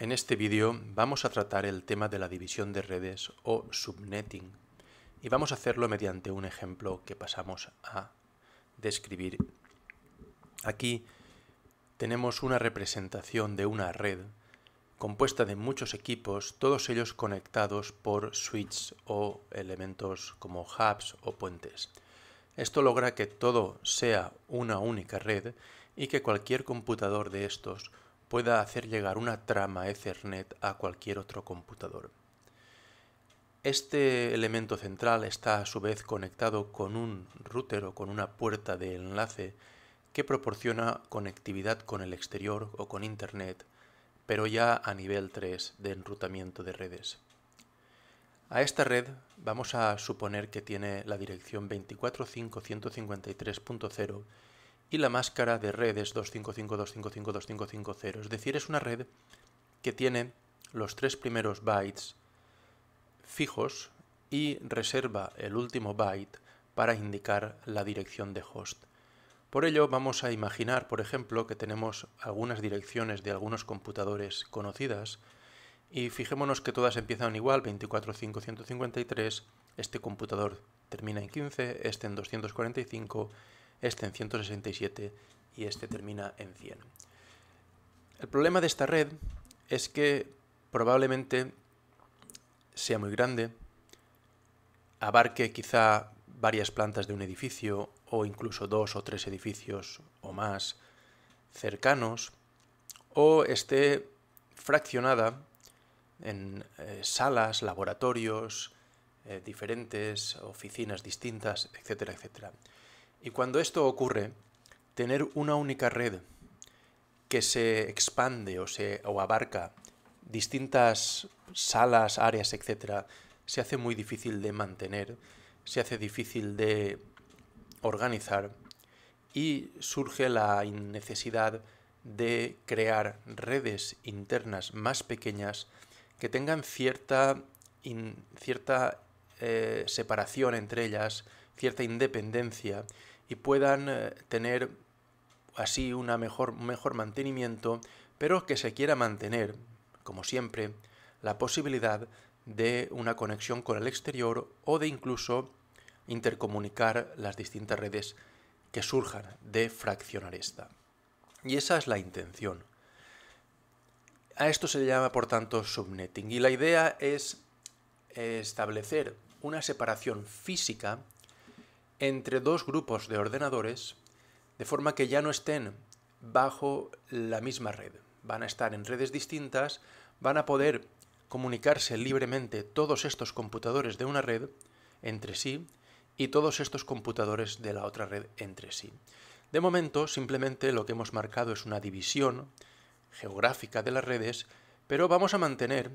En este vídeo vamos a tratar el tema de la división de redes o subnetting y vamos a hacerlo mediante un ejemplo que pasamos a describir. Aquí tenemos una representación de una red compuesta de muchos equipos, todos ellos conectados por switches o elementos como hubs o puentes. Esto logra que todo sea una única red y que cualquier computador de estos pueda hacer llegar una trama Ethernet a cualquier otro computador. Este elemento central está a su vez conectado con un router o con una puerta de enlace que proporciona conectividad con el exterior o con Internet, pero ya a nivel 3 de enrutamiento de redes. A esta red vamos a suponer que tiene la dirección 245.153.0 y la máscara de red es 255.255.255.0. Es decir, es una red que tiene los tres primeros bytes fijos y reserva el último byte para indicar la dirección de host. Por ello vamos a imaginar, por ejemplo, que tenemos algunas direcciones de algunos computadores conocidas y fijémonos que todas empiezan igual, 24.5.153, este computador termina en 15, este en 245 este en 167 y este termina en 100. El problema de esta red es que probablemente sea muy grande, abarque quizá varias plantas de un edificio o incluso dos o tres edificios o más cercanos, o esté fraccionada en eh, salas, laboratorios, eh, diferentes, oficinas distintas, etcétera, etcétera. Y cuando esto ocurre, tener una única red que se expande o, se, abarca distintas salas, áreas, etc., se hace muy difícil de mantener, se hace difícil de organizar y surge la necesidad de crear redes internas más pequeñas que tengan cierta, cierta eh, separación entre ellas, cierta independencia y puedan eh, tener así una mejor, un mejor mantenimiento, pero que se quiera mantener, como siempre, la posibilidad de una conexión con el exterior o de incluso intercomunicar las distintas redes que surjan de fraccionar esta. Y esa es la intención. A esto se le llama, por tanto, subnetting. Y la idea es establecer una separación física entre dos grupos de ordenadores de forma que ya no estén bajo la misma red. Van a estar en redes distintas, van a poder comunicarse libremente todos estos computadores de una red entre sí y todos estos computadores de la otra red entre sí. De momento, simplemente lo que hemos marcado es una división geográfica de las redes, pero vamos a mantener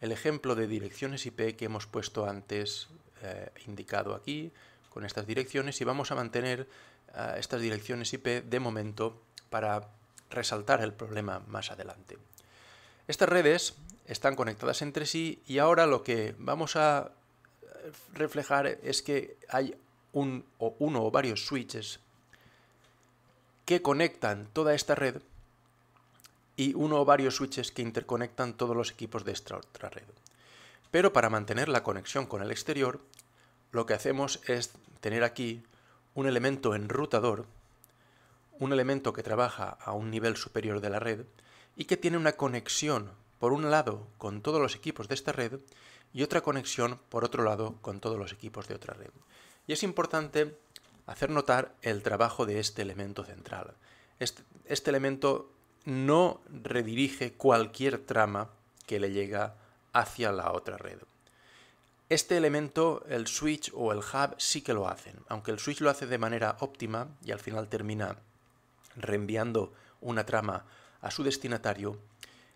el ejemplo de direcciones IP que hemos puesto antes eh, indicado aquí, con estas direcciones y vamos a mantener eh, estas direcciones IP de momento para resaltar el problema más adelante. Estas redes están conectadas entre sí y ahora lo que vamos a eh, reflejar es que hay un, o uno o varios switches que conectan toda esta red y uno o varios switches que interconectan todos los equipos de esta otra red. Pero para mantener la conexión con el exterior, lo que hacemos es tener aquí un elemento enrutador, un elemento que trabaja a un nivel superior de la red y que tiene una conexión, por un lado, con todos los equipos de esta red y otra conexión, por otro lado, con todos los equipos de otra red. Y es importante hacer notar el trabajo de este elemento central. Este, elemento no redirige cualquier trama que le llega hacia la otra red. Este elemento, el switch o el hub, sí que lo hacen, aunque el switch lo hace de manera óptima y al final termina reenviando una trama a su destinatario,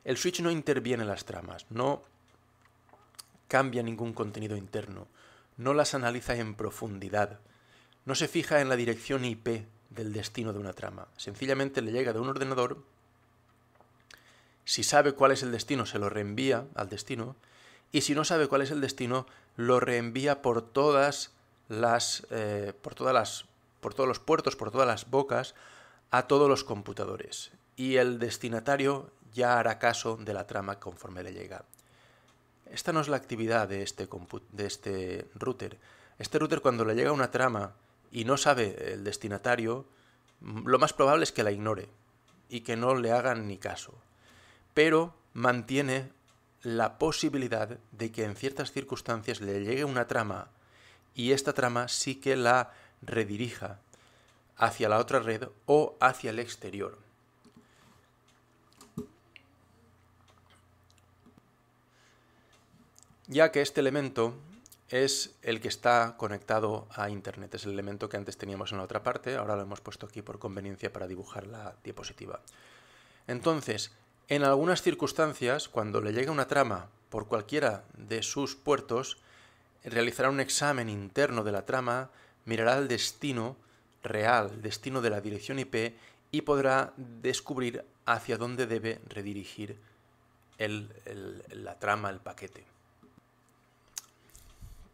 el switch no interviene en las tramas, no cambia ningún contenido interno, no las analiza en profundidad, no se fija en la dirección IP del destino de una trama, sencillamente le llega de un ordenador, si sabe cuál es el destino se lo reenvía al destino, y si no sabe cuál es el destino, lo reenvía por todas las, eh, por todas las, por todos los puertos, por todas las bocas, a todos los computadores. Y el destinatario ya hará caso de la trama conforme le llega. Esta no es la actividad de este, de este router. Este router cuando le llega una trama y no sabe el destinatario, lo más probable es que la ignore y que no le hagan ni caso. Pero mantiene la posibilidad de que en ciertas circunstancias le llegue una trama y esta trama sí que la redirija hacia la otra red o hacia el exterior. Ya que este elemento es el que está conectado a Internet, es el elemento que antes teníamos en la otra parte, ahora lo hemos puesto aquí por conveniencia para dibujar la diapositiva. Entonces, en algunas circunstancias, cuando le llegue una trama por cualquiera de sus puertos, realizará un examen interno de la trama, mirará el destino real, el destino de la dirección IP y podrá descubrir hacia dónde debe redirigir la trama, el paquete.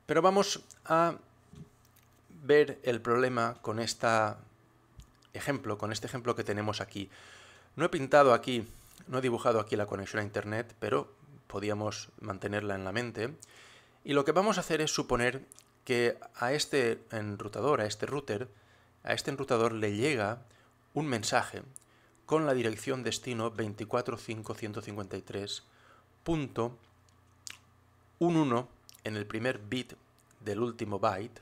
Pero vamos a ver el problema con ejemplo, con este ejemplo que tenemos aquí. No he pintado aquí no he dibujado aquí la conexión a Internet, pero podíamos mantenerla en la mente. Y lo que vamos a hacer es suponer que a este enrutador, a este router, a este enrutador le llega un mensaje con la dirección destino 245.153.11 en el primer bit del último byte,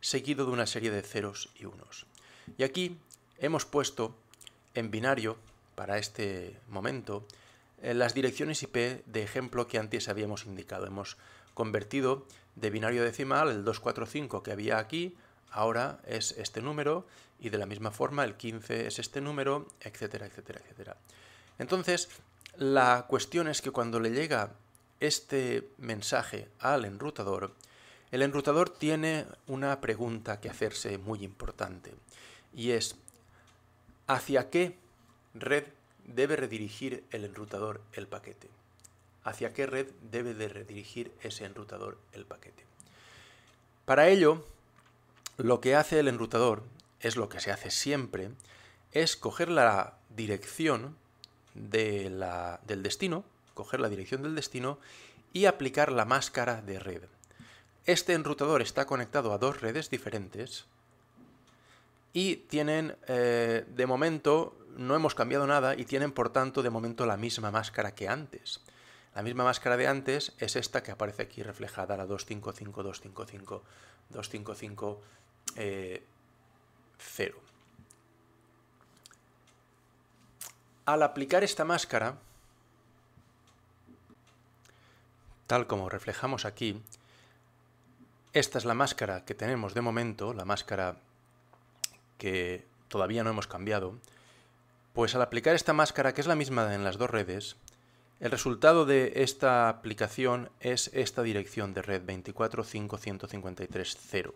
seguido de una serie de ceros y unos. Y aquí hemos puesto en binario para este momento eh, las direcciones IP de ejemplo que antes habíamos indicado. Hemos convertido de binario decimal el 245 que había aquí, ahora es este número, y de la misma forma el 15 es este número, etcétera, etcétera, etcétera. Entonces, la cuestión es que cuando le llega este mensaje al enrutador, el enrutador tiene una pregunta que hacerse muy importante, y es, ¿hacia qué Red debe redirigir el enrutador el paquete. ¿Hacia qué red debe de redirigir ese enrutador el paquete? Para ello, lo que hace el enrutador, es lo que se hace siempre, es coger la dirección de del destino, coger la dirección del destino y aplicar la máscara de red. Este enrutador está conectado a dos redes diferentes y tienen eh, de momento no hemos cambiado nada y tienen por tanto de momento la misma máscara que antes. La misma máscara de antes es esta que aparece aquí reflejada, la 255, 255, 255, 0. Al aplicar esta máscara, tal como reflejamos aquí, esta es la máscara que tenemos de momento, la máscara que todavía no hemos cambiado, pues al aplicar esta máscara, que es la misma en las dos redes, el resultado de esta aplicación es esta dirección de red 2451530.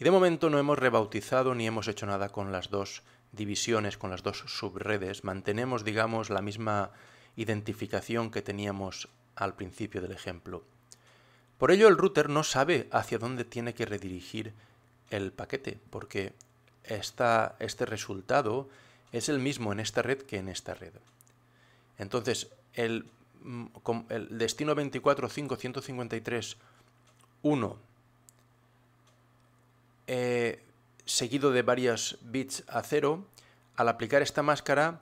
Y de momento no hemos rebautizado ni hemos hecho nada con las dos divisiones, con las dos subredes. Mantenemos, digamos, la misma identificación que teníamos al principio del ejemplo. Por ello, el router no sabe hacia dónde tiene que redirigir el paquete, porque este resultado es el mismo en esta red que en esta red. Entonces, el, mm, destino 24, 1, eh, seguido de varias bits a 0, al aplicar esta máscara,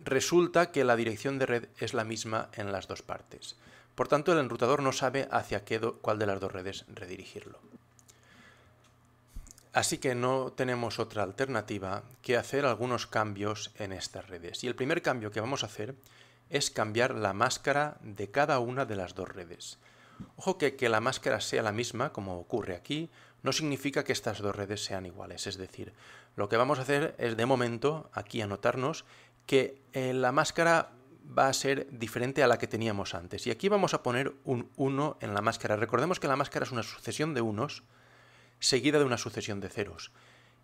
resulta que la dirección de red es la misma en las dos partes. Por tanto, el enrutador no sabe hacia qué cuál de las dos redes redirigirlo. Así que no tenemos otra alternativa que hacer algunos cambios en estas redes. Y el primer cambio que vamos a hacer es cambiar la máscara de cada una de las dos redes. Ojo que que la máscara sea la misma, como ocurre aquí, no significa que estas dos redes sean iguales. Es decir, lo que vamos a hacer es de momento aquí anotarnos que eh, la máscara va a ser diferente a la que teníamos antes. Y aquí vamos a poner un 1 en la máscara. Recordemos que la máscara es una sucesión de unos seguida de una sucesión de ceros.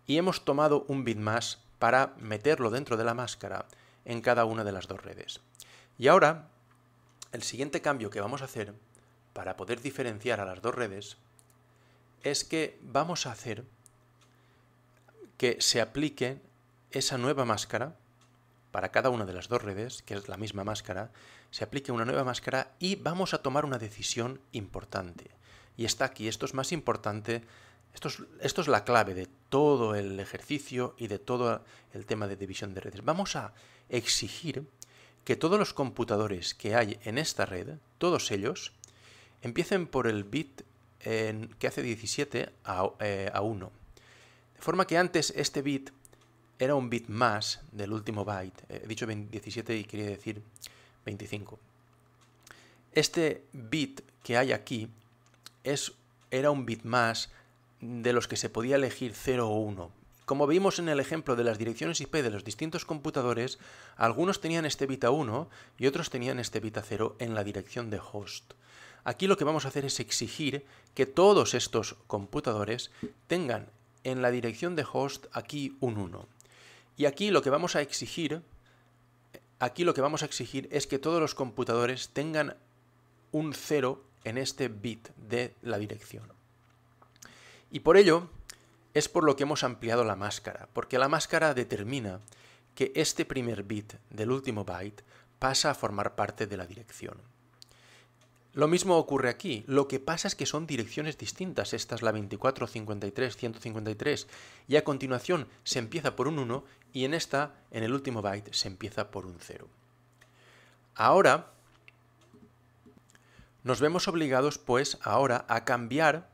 Y hemos tomado un bit más para meterlo dentro de la máscara en cada una de las dos redes. Y ahora, el siguiente cambio que vamos a hacer para poder diferenciar a las dos redes es que vamos a hacer que se aplique esa nueva máscara para cada una de las dos redes, que es la misma máscara, se aplique una nueva máscara y vamos a tomar una decisión importante. Y está aquí, esto es más importante esto es, la clave de todo el ejercicio y de todo el tema de división de redes. Vamos a exigir que todos los computadores que hay en esta red, todos ellos, empiecen por el bit que hace 17 a, 1. Eh, de forma que antes este bit era un bit más del último byte. Eh, he dicho 17 y quería decir 25. Este bit que hay aquí era un bit más de los que se podía elegir 0 o 1. Como vimos en el ejemplo de las direcciones IP de los distintos computadores, algunos tenían este bit a 1 y otros tenían este bit a 0 en la dirección de host. Aquí lo que vamos a hacer es exigir que todos estos computadores tengan en la dirección de host aquí un 1. Y aquí lo que vamos a exigir aquí lo que vamos a exigir es que todos los computadores tengan un 0 en este bit de la dirección. Y por ello es por lo que hemos ampliado la máscara, porque la máscara determina que este primer bit del último byte pasa a formar parte de la dirección. Lo mismo ocurre aquí, lo que pasa es que son direcciones distintas, esta es la 24, 53, 153, y a continuación se empieza por un 1 y en esta, en el último byte, se empieza por un 0. Ahora, nos vemos obligados pues ahora a cambiar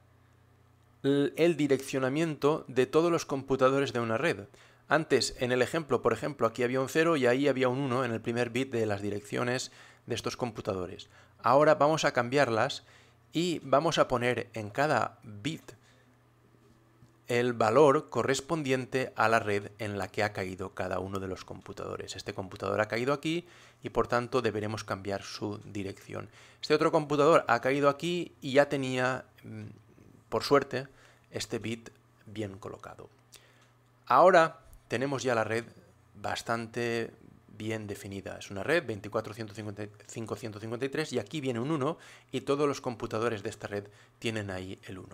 el direccionamiento de todos los computadores de una red. Antes, en el ejemplo, por ejemplo, aquí había un 0 y ahí había un 1 en el primer bit de las direcciones de estos computadores. Ahora vamos a cambiarlas y vamos a poner en cada bit el valor correspondiente a la red en la que ha caído cada uno de los computadores. Este computador ha caído aquí y por tanto deberemos cambiar su dirección. Este otro computador ha caído aquí y ya tenía, mm, por suerte, este bit bien colocado. Ahora tenemos ya la red bastante bien definida. Es una red 153 y aquí viene un 1 y todos los computadores de esta red tienen ahí el 1.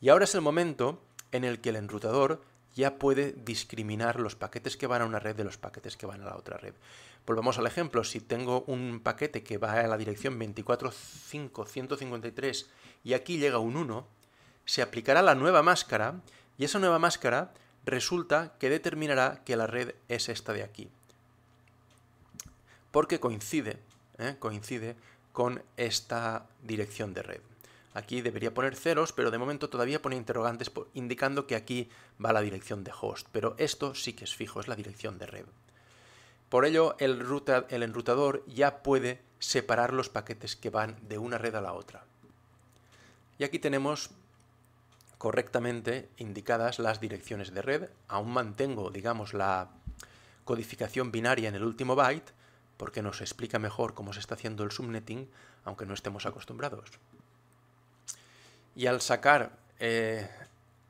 Y ahora es el momento en el que el enrutador ya puede discriminar los paquetes que van a una red de los paquetes que van a la otra red. Volvamos al ejemplo, si tengo un paquete que va a la dirección 24.5.153 y aquí llega un 1, se aplicará la nueva máscara y esa nueva máscara resulta que determinará que la red es esta de aquí. Porque coincide, ¿eh? coincide con esta dirección de red. Aquí debería poner ceros, pero de momento todavía pone interrogantes indicando que aquí va la dirección de host, pero esto sí que es fijo, es la dirección de red. Por ello, el, el enrutador ya puede separar los paquetes que van de una red a la otra. Y aquí tenemos correctamente indicadas las direcciones de red. Aún mantengo, digamos, la codificación binaria en el último byte, porque nos explica mejor cómo se está haciendo el subnetting, aunque no estemos acostumbrados. Y al sacar, eh,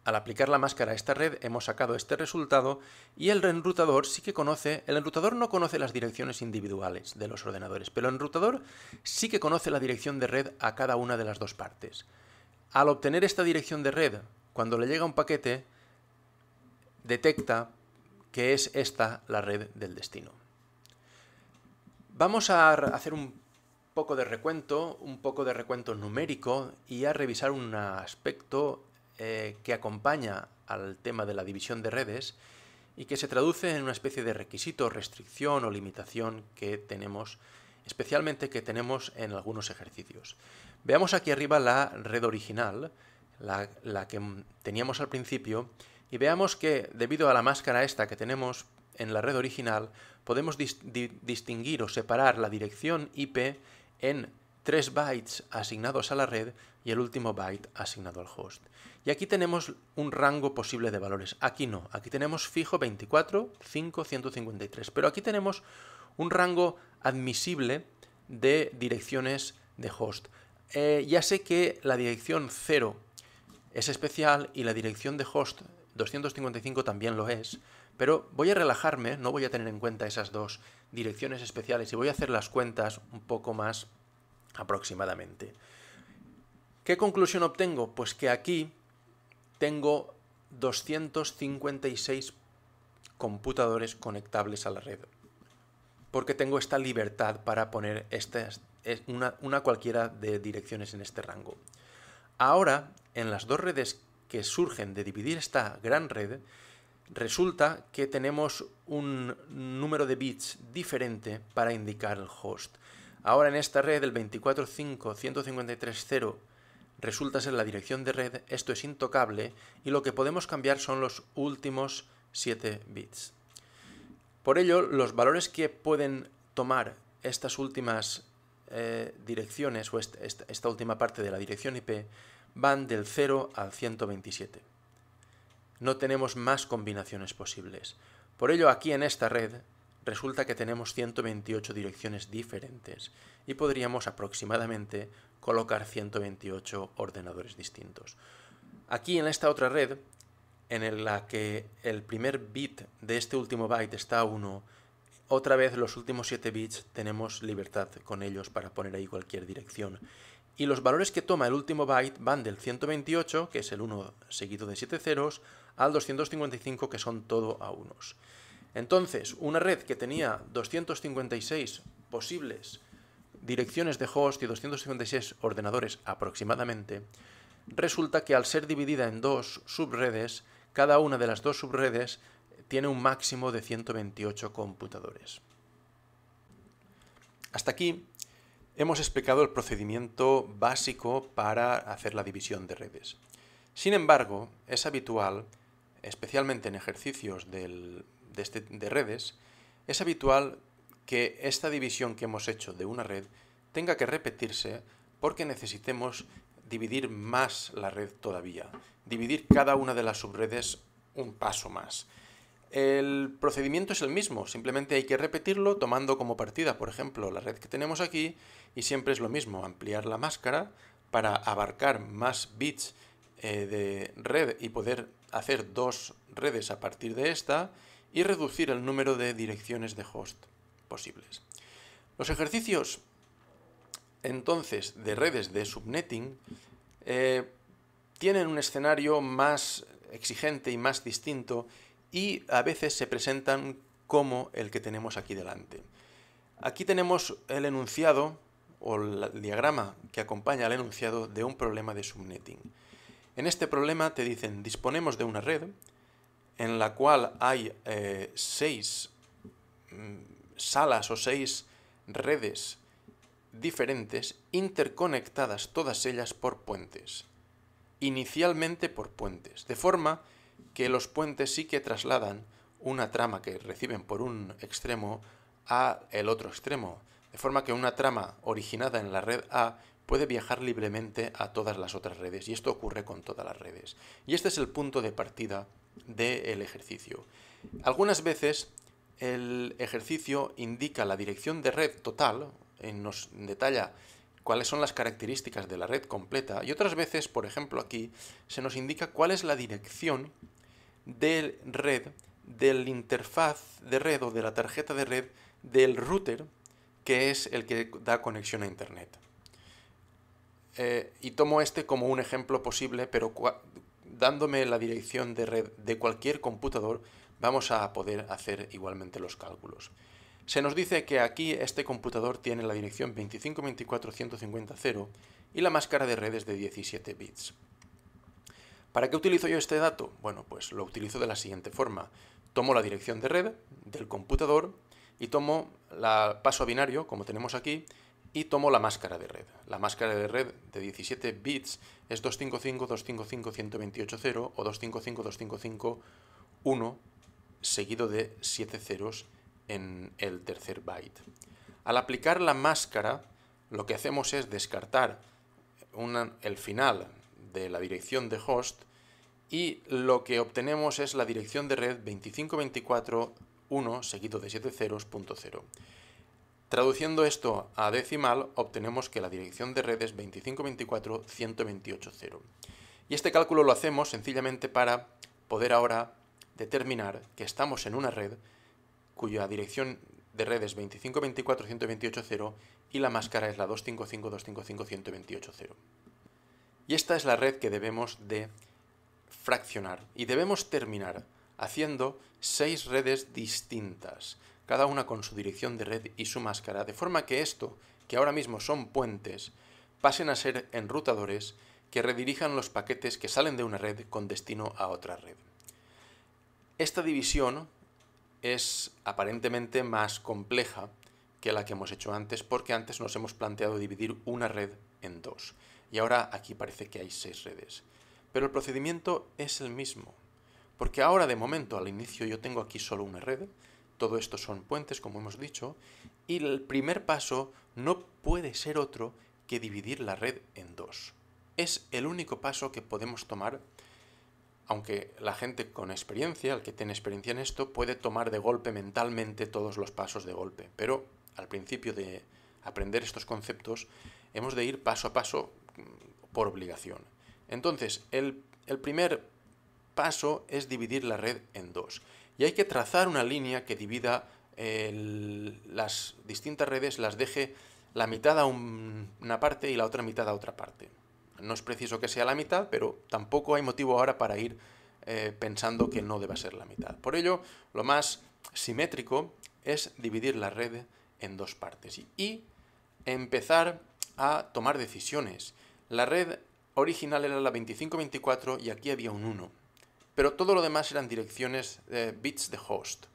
al aplicar la máscara a esta red, hemos sacado este resultado y el enrutador sí que conoce, el enrutador no conoce las direcciones individuales de los ordenadores, pero el enrutador sí que conoce la dirección de red a cada una de las dos partes al obtener esta dirección de red, cuando le llega un paquete, detecta que es esta la red del destino. Vamos a hacer un poco de recuento, un poco de recuento numérico y a revisar un aspecto eh, que acompaña al tema de la división de redes y que se traduce en una especie de requisito, restricción o limitación que tenemos, especialmente que tenemos en algunos ejercicios. Veamos aquí arriba la red original, la, que teníamos al principio, y veamos que debido a la máscara esta que tenemos en la red original, podemos distinguir o separar la dirección IP en tres bytes asignados a la red y el último byte asignado al host. Y aquí tenemos un rango posible de valores. Aquí no, aquí tenemos fijo 24, 5, 153. Pero aquí tenemos un rango admisible de direcciones de host. Eh, ya sé que la dirección 0 es especial y la dirección de host 255 también lo es, pero voy a relajarme, no voy a tener en cuenta esas dos direcciones especiales y voy a hacer las cuentas un poco más aproximadamente. ¿Qué conclusión obtengo? Pues que aquí tengo 256 computadores conectables a la red, porque tengo esta libertad para poner estas una, una cualquiera de direcciones en este rango. Ahora, en las dos redes que surgen de dividir esta gran red, resulta que tenemos un número de bits diferente para indicar el host. Ahora en esta red el 245.153.0 resulta ser la dirección de red, esto es intocable y lo que podemos cambiar son los últimos 7 bits. Por ello, los valores que pueden tomar estas últimas eh, direcciones, o esta última parte de la dirección IP, van del 0 al 127. No tenemos más combinaciones posibles. Por ello, aquí en esta red resulta que tenemos 128 direcciones diferentes y podríamos aproximadamente colocar 128 ordenadores distintos. Aquí en esta otra red, en la que el primer bit de este último byte está a 1 otra vez los últimos 7 bits tenemos libertad con ellos para poner ahí cualquier dirección. Y los valores que toma el último byte van del 128, que es el 1 seguido de 7 ceros, al 255, que son todo a unos. Entonces, una red que tenía 256 posibles direcciones de host y 256 ordenadores aproximadamente, resulta que al ser dividida en dos subredes, cada una de las dos subredes tiene un máximo de 128 computadores. Hasta aquí hemos explicado el procedimiento básico para hacer la división de redes. Sin embargo, es habitual, especialmente en ejercicios de, este, de redes, es habitual que esta división que hemos hecho de una red tenga que repetirse porque necesitemos dividir más la red todavía, dividir cada una de las subredes un paso más. El procedimiento es el mismo, simplemente hay que repetirlo tomando como partida, por ejemplo, la red que tenemos aquí, y siempre es lo mismo, ampliar la máscara para abarcar más bits eh, de red y poder hacer dos redes a partir de esta y reducir el número de direcciones de host posibles. Los ejercicios entonces de redes de subnetting eh, tienen un escenario más exigente y más distinto y a veces se presentan como el que tenemos aquí delante. Aquí tenemos el enunciado o el diagrama que acompaña al enunciado de un problema de subnetting. En este problema te dicen, disponemos de una red en la cual hay eh, seis mm, salas o seis redes diferentes interconectadas todas ellas por puentes. Inicialmente por puentes, de forma que los puentes sí que trasladan una trama que reciben por un extremo a el otro extremo, de forma que una trama originada en la red A puede viajar libremente a todas las otras redes, y esto ocurre con todas las redes. Y este es el punto de partida del ejercicio. Algunas veces el ejercicio indica la dirección de red total, eh, nos detalla cuáles son las características de la red completa y otras veces, por ejemplo aquí, se nos indica cuál es la dirección de red, del interfaz de red o de la tarjeta de red del router que es el que da conexión a Internet. Eh, y tomo este como un ejemplo posible, pero dándome la dirección de red de cualquier computador vamos a poder hacer igualmente los cálculos. Se nos dice que aquí este computador tiene la dirección 2524150.0 y la máscara de redes de 17 bits. ¿Para qué utilizo yo este dato? Bueno, pues lo utilizo de la siguiente forma. Tomo la dirección de red del computador y tomo la paso a binario, como tenemos aquí, y tomo la máscara de red. La máscara de red de 17 bits es 255.255.128.0 o 255.255.1 seguido de 7 ceros en el tercer byte. Al aplicar la máscara, lo que hacemos es descartar el final de la dirección de host y lo que obtenemos es la dirección de red 2524.1 seguido de 7 ceros.0. Traduciendo esto a decimal, obtenemos que la dirección de red es 2524.128.0. Y este cálculo lo hacemos sencillamente para poder ahora determinar que estamos en una red cuya dirección de red es 2524-128.0 y la máscara es la 255.255.128.0. Y esta es la red que debemos de fraccionar y debemos terminar haciendo seis redes distintas, cada una con su dirección de red y su máscara, de forma que esto, que ahora mismo son puentes, pasen a ser enrutadores que redirijan los paquetes que salen de una red con destino a otra red. Esta división es aparentemente más compleja que la que hemos hecho antes, porque antes nos hemos planteado dividir una red en dos. Y ahora aquí parece que hay seis redes. Pero el procedimiento es el mismo, porque ahora de momento al inicio yo tengo aquí solo una red, todo esto son puentes, como hemos dicho, y el primer paso no puede ser otro que dividir la red en dos. Es el único paso que podemos tomar aunque la gente con experiencia, el que tiene experiencia en esto, puede tomar de golpe mentalmente todos los pasos de golpe. Pero al principio de aprender estos conceptos, hemos de ir paso a paso mm, por obligación. Entonces, el, primer paso es dividir la red en dos. Y hay que trazar una línea que divida las distintas redes, las deje la mitad a una parte y la otra mitad a otra parte. No es preciso que sea la mitad, pero tampoco hay motivo ahora para ir eh, pensando que no deba ser la mitad. Por ello, lo más simétrico es dividir la red en dos partes y, empezar a tomar decisiones. La red original era la 2524 y aquí había un 1, pero todo lo demás eran direcciones eh, bits de host,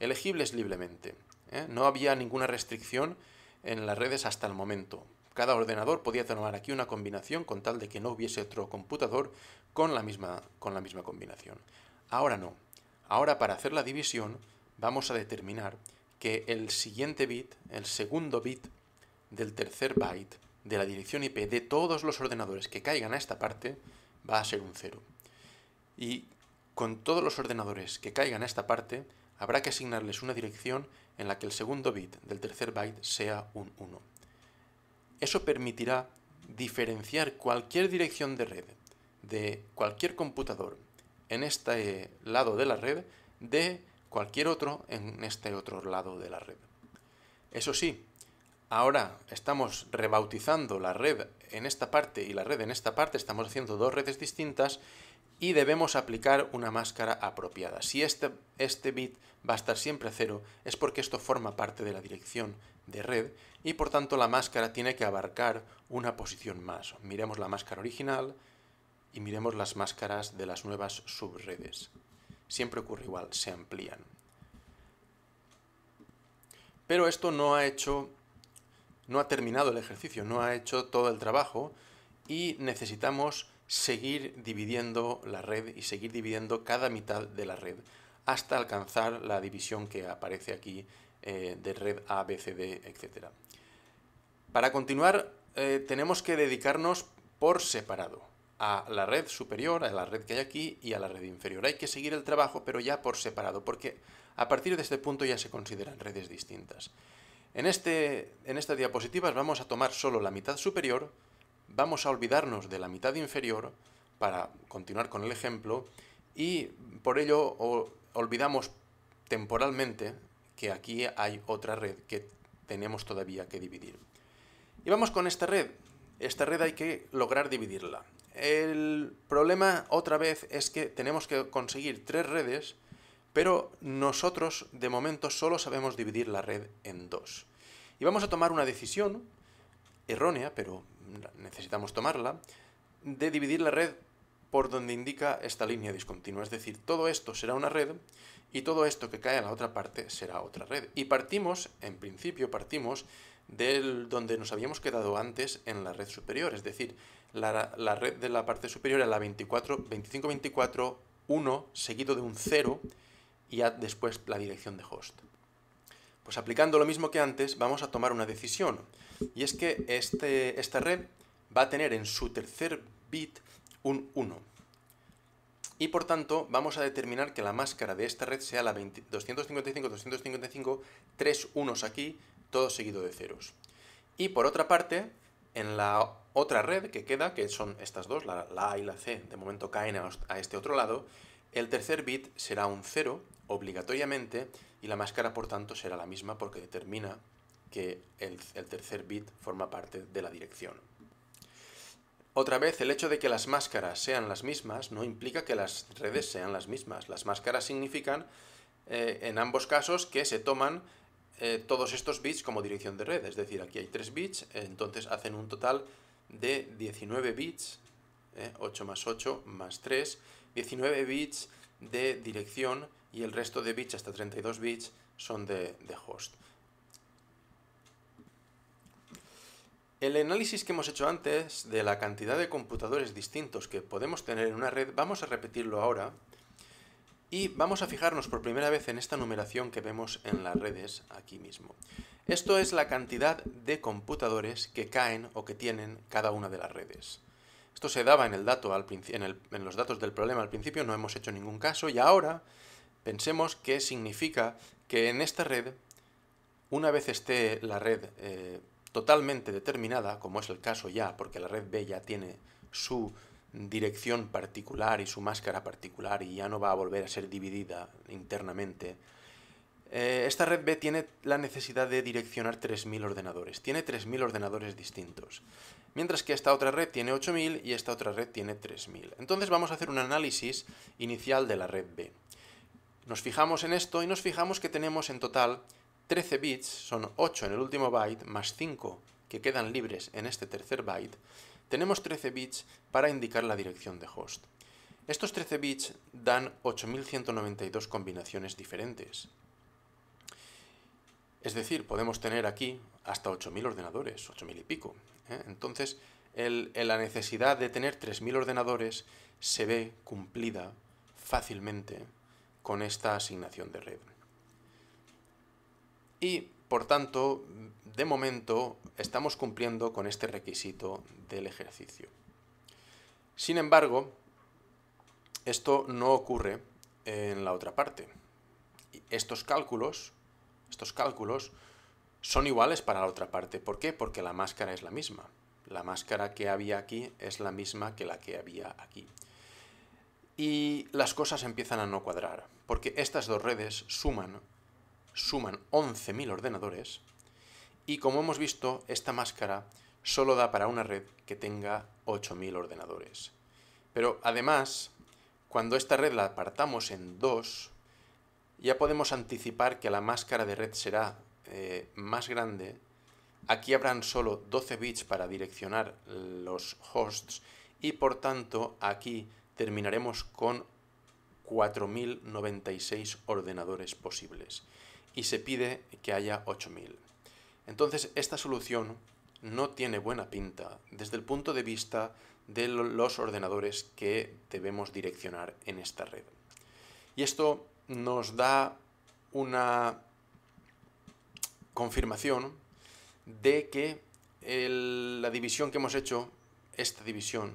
elegibles libremente. ¿eh? No había ninguna restricción en las redes hasta el momento. Cada ordenador podía tomar aquí una combinación con tal de que no hubiese otro computador con la misma, con la misma combinación. Ahora no. Ahora para hacer la división vamos a determinar que el siguiente bit, el segundo bit del tercer byte de la dirección IP de todos los ordenadores que caigan a esta parte va a ser un 0. Y con todos los ordenadores que caigan a esta parte habrá que asignarles una dirección en la que el segundo bit del tercer byte sea un 1. Eso permitirá diferenciar cualquier dirección de red de cualquier computador en este lado de la red de cualquier otro en este otro lado de la red. Eso sí, ahora estamos rebautizando la red en esta parte y la red en esta parte, estamos haciendo dos redes distintas y debemos aplicar una máscara apropiada. Si este, este bit va a estar siempre a cero, es porque esto forma parte de la dirección de red y por tanto la máscara tiene que abarcar una posición más. Miremos la máscara original y miremos las máscaras de las nuevas subredes. Siempre ocurre igual, se amplían. Pero esto no ha hecho, no ha terminado el ejercicio, no ha hecho todo el trabajo y necesitamos seguir dividiendo la red y seguir dividiendo cada mitad de la red hasta alcanzar la división que aparece aquí eh, de red A, B, C, D, etc. Para continuar, eh, tenemos que dedicarnos por separado a la red superior, a la red que hay aquí y a la red inferior. Hay que seguir el trabajo, pero ya por separado, porque a partir de este punto ya se consideran redes distintas. En, este, en estas diapositivas vamos a tomar solo la mitad superior, vamos a olvidarnos de la mitad inferior para continuar con el ejemplo y por ello olvidamos temporalmente que aquí hay otra red que tenemos todavía que dividir. Y vamos con esta red. Esta red hay que lograr dividirla. El problema otra vez es que tenemos que conseguir tres redes, pero nosotros de momento solo sabemos dividir la red en dos. Y vamos a tomar una decisión errónea, pero necesitamos tomarla, de dividir la red por donde indica esta línea discontinua. Es decir, todo esto será una red y todo esto que cae en la otra parte será otra red. Y partimos, en principio partimos, del donde nos habíamos quedado antes en la red superior, es decir, la, red de la parte superior era la 24, 25, 24, 1, seguido de un 0 y después la dirección de host. Pues aplicando lo mismo que antes, vamos a tomar una decisión. Y es que este, esta red va a tener en su tercer bit un 1. Y por tanto, vamos a determinar que la máscara de esta red sea la 255, 255, 3 unos aquí, todo seguido de ceros. Y por otra parte, en la otra red que queda, que son estas dos, la, A y la C, de momento caen a, a este otro lado, el tercer bit será un 0, obligatoriamente, y la máscara por tanto será la misma porque determina que el, tercer bit forma parte de la dirección. Otra vez, el hecho de que las máscaras sean las mismas no implica que las redes sean las mismas. Las máscaras significan, eh, en ambos casos, que se toman eh, todos estos bits como dirección de red. Es decir, aquí hay 3 bits, eh, entonces hacen un total de 19 bits, 8 más 8 más 3, 19 bits de dirección y el resto de bits, hasta 32 bits, son de host. El análisis que hemos hecho antes de la cantidad de computadores distintos que podemos tener en una red, vamos a repetirlo ahora y vamos a fijarnos por primera vez en esta numeración que vemos en las redes aquí mismo. Esto es la cantidad de computadores que caen o que tienen cada una de las redes. Esto se daba en, el dato en, los datos del problema al principio, no hemos hecho ningún caso y ahora pensemos que significa que en esta red, una vez esté la red... Eh, totalmente determinada, como es el caso ya, porque la red B ya tiene su dirección particular y su máscara particular y ya no va a volver a ser dividida internamente, eh, esta red B tiene la necesidad de direccionar 3.000 ordenadores. Tiene 3.000 ordenadores distintos. Mientras que esta otra red tiene 8.000 y esta otra red tiene 3.000. Entonces vamos a hacer un análisis inicial de la red B. Nos fijamos en esto y nos fijamos que tenemos en total 13 bits son 8 en el último byte más 5 que quedan libres en este tercer byte, tenemos 13 bits para indicar la dirección de host. Estos 13 bits dan 8192 combinaciones diferentes. Es decir, podemos tener aquí hasta 8000 ordenadores, 8000 y pico. ¿eh? Entonces, la necesidad de tener 3000 ordenadores se ve cumplida fácilmente con esta asignación de red y por tanto, de momento estamos cumpliendo con este requisito del ejercicio. Sin embargo, esto no ocurre en la otra parte. Estos cálculos, estos cálculos son iguales para la otra parte. ¿Por qué? Porque la máscara es la misma. La máscara que había aquí es la misma que la que había aquí. Y las cosas empiezan a no cuadrar, porque estas dos redes suman suman 11.000 ordenadores y como hemos visto, esta máscara solo da para una red que tenga 8.000 ordenadores. Pero además, cuando esta red la apartamos en dos, ya podemos anticipar que la máscara de red será eh, más grande. Aquí habrán solo 12 bits para direccionar los hosts y por tanto aquí terminaremos con 4.096 ordenadores posibles y se pide que haya 8.000. Entonces, esta solución no tiene buena pinta desde el punto de vista de los ordenadores que debemos direccionar en esta red. Y esto nos da una confirmación de que la división que hemos hecho, esta división,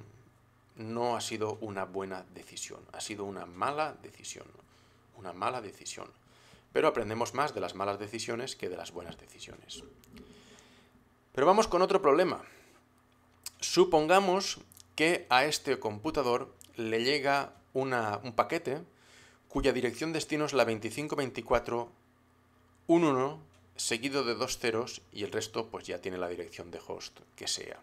no ha sido una buena decisión, ha sido una mala decisión, una mala decisión pero aprendemos más de las malas decisiones que de las buenas decisiones. Pero vamos con otro problema. Supongamos que a este computador le llega un paquete cuya dirección destino es la 252411, seguido de dos ceros y el resto pues ya tiene la dirección de host que sea.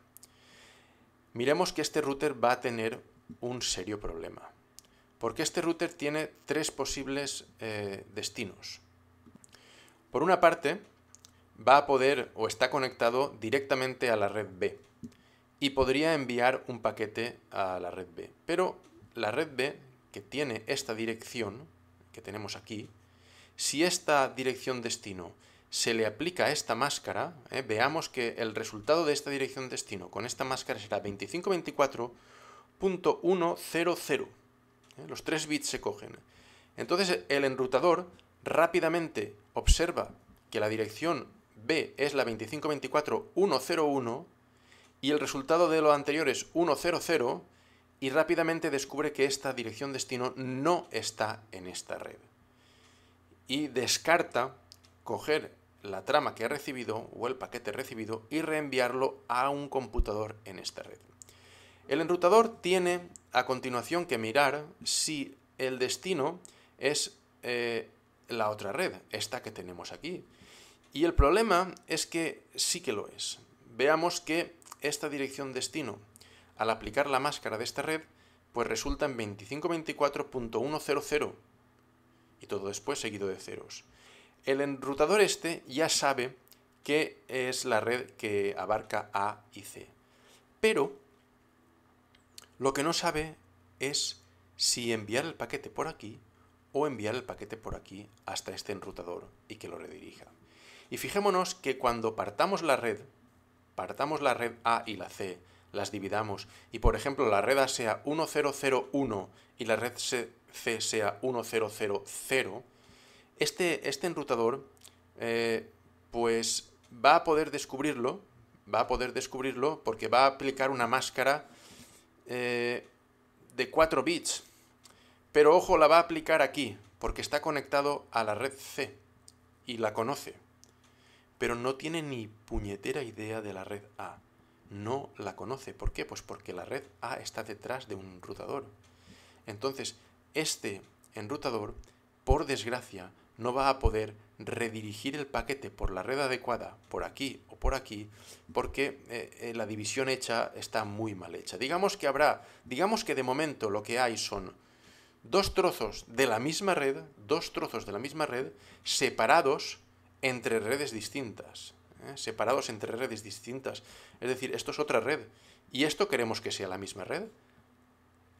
Miremos que este router va a tener un serio problema porque este router tiene tres posibles eh, destinos. Por una parte, va a poder o está conectado directamente a la red B y podría enviar un paquete a la red B. Pero la red B, que tiene esta dirección que tenemos aquí, si esta dirección destino se le aplica a esta máscara, eh, veamos que el resultado de esta dirección destino con esta máscara será 2524.100. ¿eh? los tres bits se cogen. Entonces el enrutador rápidamente observa que la dirección B es la 2524101 y el resultado de lo anterior es 100 y rápidamente descubre que esta dirección destino no está en esta red. Y descarta coger la trama que ha recibido o el paquete recibido y reenviarlo a un computador en esta red. El enrutador tiene a continuación que mirar si el destino es eh, la otra red, esta que tenemos aquí. Y el problema es que sí que lo es. Veamos que esta dirección destino, al aplicar la máscara de esta red, pues resulta en 2524.100 y todo después seguido de ceros. El enrutador este ya sabe que es la red que abarca A y C. Pero lo que no sabe es si enviar el paquete por aquí o enviar el paquete por aquí hasta este enrutador y que lo redirija. Y fijémonos que cuando partamos la red, partamos la red A y la C, las dividamos y por ejemplo la red A sea 1001 y la red C sea 1000, este, este enrutador eh, pues va a poder descubrirlo, va a poder descubrirlo porque va a aplicar una máscara eh, de 4 bits. Pero ojo, la va a aplicar aquí, porque está conectado a la red C y la conoce. Pero no tiene ni puñetera idea de la red A. No la conoce. ¿Por qué? Pues porque la red A está detrás de un enrutador, Entonces, este enrutador, por desgracia, no va a poder redirigir el paquete por la red adecuada, por aquí o por aquí, porque eh, eh, la división hecha está muy mal hecha. Digamos que habrá, digamos que de momento lo que hay son dos trozos de la misma red, dos trozos de la misma red, separados entre redes distintas. ¿eh? Separados entre redes distintas. Es decir, esto es otra red. ¿Y esto queremos que sea la misma red?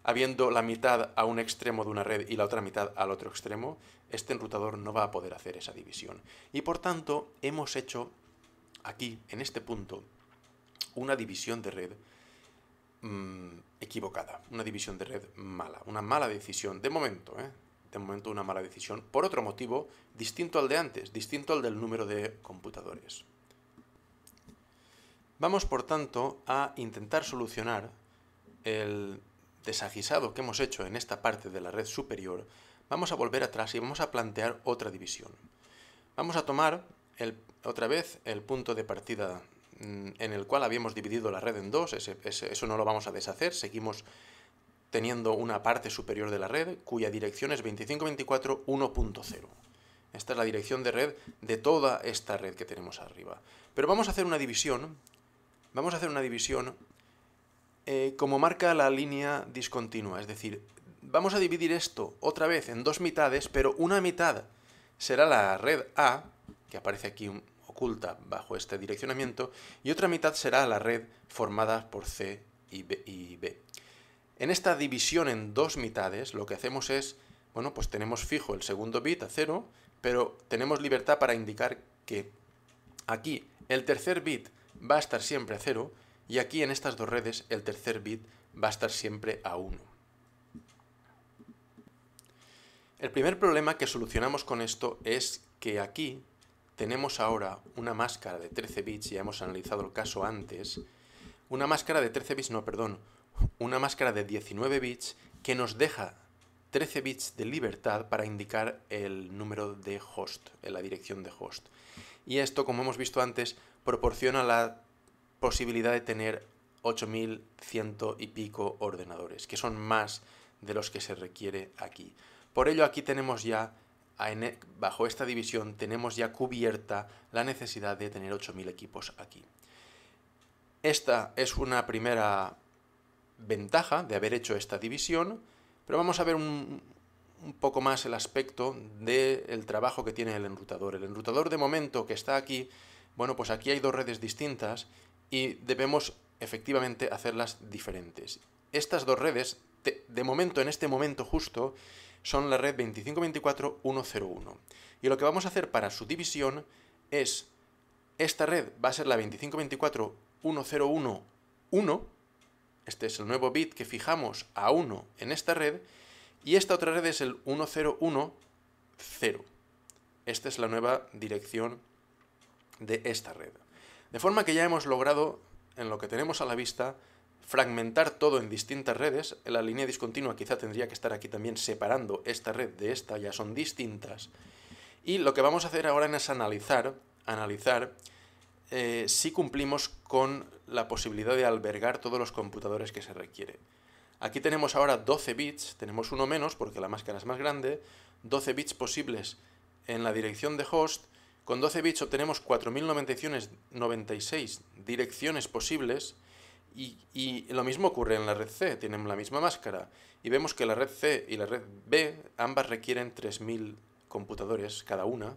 habiendo la mitad a un extremo de una red y la otra mitad al otro extremo, este enrutador no va a poder hacer esa división. Y por tanto, hemos hecho aquí, en este punto, una división de red mm, equivocada, una división de red mala, una mala decisión de momento, ¿eh? de momento una mala decisión por otro motivo distinto al de antes, distinto al del número de computadores. Vamos, por tanto, a intentar solucionar el desaguisado que hemos hecho en esta parte de la red superior, vamos a volver atrás y vamos a plantear otra división. Vamos a tomar otra vez el punto de partida mm, en el cual habíamos dividido la red en dos, eso no lo vamos a deshacer, seguimos teniendo una parte superior de la red cuya dirección es 2524.1.0. Esta es la dirección de red de toda esta red que tenemos arriba. Pero vamos a hacer una división, vamos a hacer una división eh, como marca la línea discontinua. Es decir, vamos a dividir esto otra vez en dos mitades, pero una mitad será la red A, que aparece aquí oculta bajo este direccionamiento, y otra mitad será la red formada por C y B. B. En esta división en dos mitades, lo que hacemos es, bueno, pues tenemos fijo el segundo bit a cero, pero tenemos libertad para indicar que aquí el tercer bit va a estar siempre a cero, y aquí en estas dos redes el tercer bit va a estar siempre a 1. El primer problema que solucionamos con esto es que aquí tenemos ahora una máscara de 13 bits, y hemos analizado el caso antes, una máscara de 13 bits, no, perdón, una máscara de 19 bits que nos deja 13 bits de libertad para indicar el número de host, la dirección de host. Y esto, como hemos visto antes, proporciona la posibilidad de tener 8.100 y pico ordenadores, que son más de los que se requiere aquí. Por ello aquí tenemos ya, bajo esta división, tenemos ya cubierta la necesidad de tener 8.000 equipos aquí. Esta es una primera ventaja de haber hecho esta división, pero vamos a ver un, poco más el aspecto del trabajo que tiene el enrutador. El enrutador de momento que está aquí, bueno, pues aquí hay dos redes distintas y debemos efectivamente hacerlas diferentes. Estas dos redes, de momento, en este momento justo, son la red 2524101. Y lo que vamos a hacer para su división es, esta red va a ser la 25241011. este es el nuevo bit que fijamos a 1 en esta red, y esta otra red es el 1010. Esta es la nueva dirección de esta red. De forma que ya hemos logrado, en lo que tenemos a la vista, fragmentar todo en distintas redes. la línea discontinua quizá tendría que estar aquí también separando esta red de esta, ya son distintas. Y lo que vamos a hacer ahora es analizar, analizar eh, si cumplimos con la posibilidad de albergar todos los computadores que se requiere. Aquí tenemos ahora 12 bits, tenemos uno menos porque la máscara es más grande, 12 bits posibles en la dirección de host con 12 bits obtenemos 4.096 direcciones posibles y, lo mismo ocurre en la red C, tienen la misma máscara. Y vemos que la red C y la red B ambas requieren 3.000 computadores cada una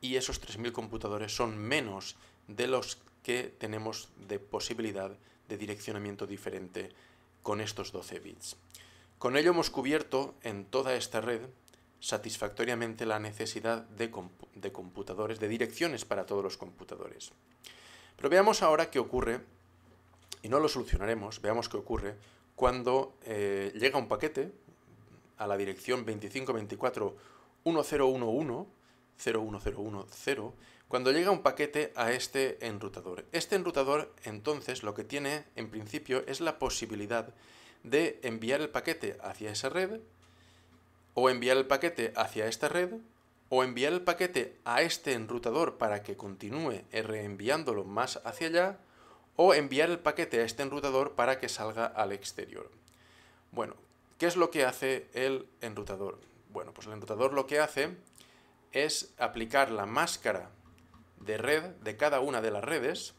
y esos 3.000 computadores son menos de los que tenemos de posibilidad de direccionamiento diferente con estos 12 bits. Con ello hemos cubierto en toda esta red satisfactoriamente la necesidad de, computadores, de direcciones para todos los computadores. Pero veamos ahora qué ocurre, y no lo solucionaremos, veamos qué ocurre cuando eh, llega un paquete a la dirección 2524-1011-01010, cuando llega un paquete a este enrutador. Este enrutador entonces lo que tiene en principio es la posibilidad de enviar el paquete hacia esa red o enviar el paquete hacia esta red o enviar el paquete a este enrutador para que continúe reenviándolo más hacia allá o enviar el paquete a este enrutador para que salga al exterior. Bueno, ¿qué es lo que hace el enrutador? Bueno, pues el enrutador lo que hace es aplicar la máscara de red de cada una de las redes,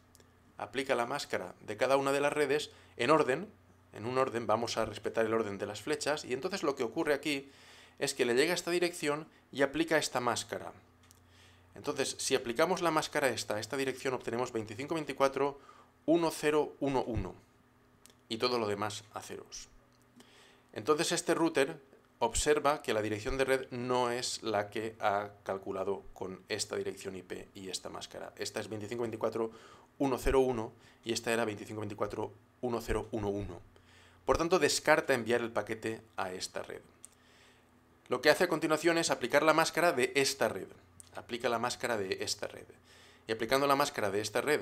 aplica la máscara de cada una de las redes en orden, en un orden, vamos a respetar el orden de las flechas, y entonces lo que ocurre aquí es que le llega a esta dirección y aplica esta máscara. Entonces, si aplicamos la máscara esta, esta dirección obtenemos 2524 1011 y todo lo demás a ceros. Entonces este router observa que la dirección de red no es la que ha calculado con esta dirección IP y esta máscara. Esta es 2524.101 y esta era 2524.1011. Por tanto, descarta enviar el paquete a esta red. Lo que hace a continuación es aplicar la máscara de esta red. Aplica la máscara de esta red. Y aplicando la máscara de esta red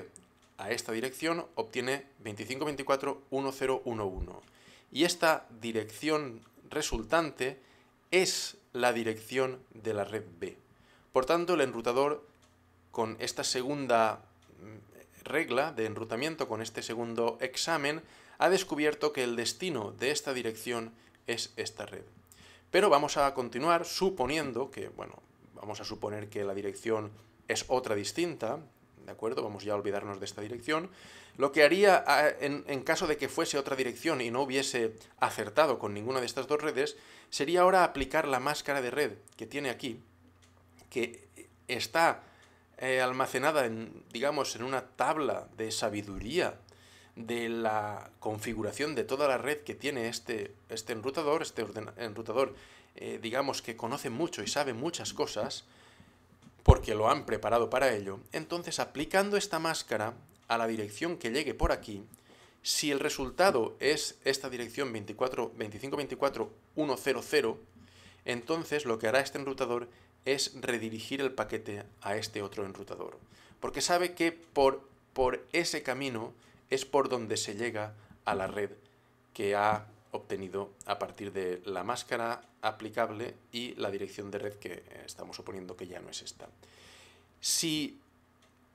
a esta dirección obtiene 2524.1011. Y esta dirección resultante es la dirección de la red B. Por tanto, el enrutador con esta segunda mm, regla de enrutamiento, con este segundo examen, ha descubierto que el destino de esta dirección es esta red. Pero vamos a continuar suponiendo que, bueno, vamos a suponer que la dirección es otra distinta, ¿de acuerdo? Vamos ya a olvidarnos de esta dirección. Lo que haría ah, en, caso de que fuese otra dirección y no hubiese acertado con ninguna de estas dos redes, sería ahora aplicar la máscara de red que tiene aquí, que está eh, almacenada, en, digamos, en una tabla de sabiduría de la configuración de toda la red que tiene este, este enrutador, este enrutador, eh, digamos que conoce mucho y sabe muchas cosas, porque lo han preparado para ello, entonces aplicando esta máscara a la dirección que llegue por aquí, si el resultado es esta dirección 2524.100, entonces lo que hará este enrutador es redirigir el paquete a este otro enrutador, porque sabe que por ese camino es por donde se llega a la red que ha obtenido a partir de la máscara aplicable y la dirección de red que estamos suponiendo que ya no es esta. Si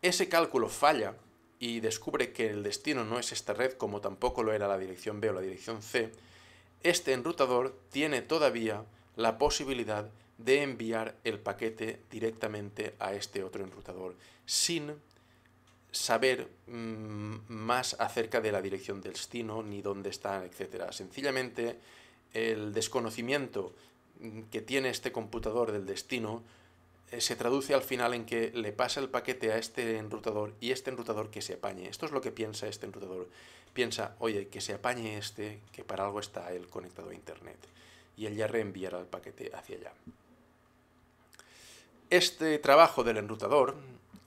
ese cálculo falla y descubre que el destino no es esta red como tampoco lo era la dirección B o la dirección C, este enrutador tiene todavía la posibilidad de enviar el paquete directamente a este otro enrutador sin saber mm, más acerca de la dirección del destino, ni dónde está, etc. Sencillamente, el desconocimiento mm, que tiene este computador del destino eh, se traduce al final en que le pasa el paquete a este enrutador y este enrutador que se apañe. Esto es lo que piensa este enrutador. Piensa, oye, que se apañe este, que para algo está él conectado a Internet. Y él ya reenviará el paquete hacia allá. Este trabajo del enrutador,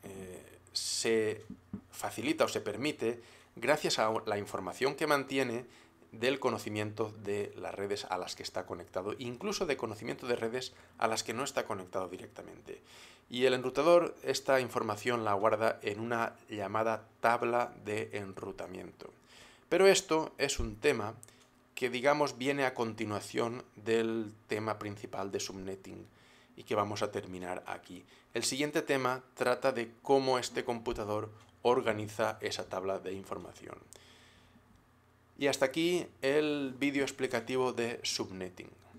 eh, se facilita o se permite gracias a la información que mantiene del conocimiento de las redes a las que está conectado, incluso de conocimiento de redes a las que no está conectado directamente. Y el enrutador esta información la guarda en una llamada tabla de enrutamiento. Pero esto es un tema que digamos viene a continuación del tema principal de subnetting y que vamos a terminar aquí. El siguiente tema trata de cómo este computador organiza esa tabla de información. Y hasta aquí el vídeo explicativo de subnetting.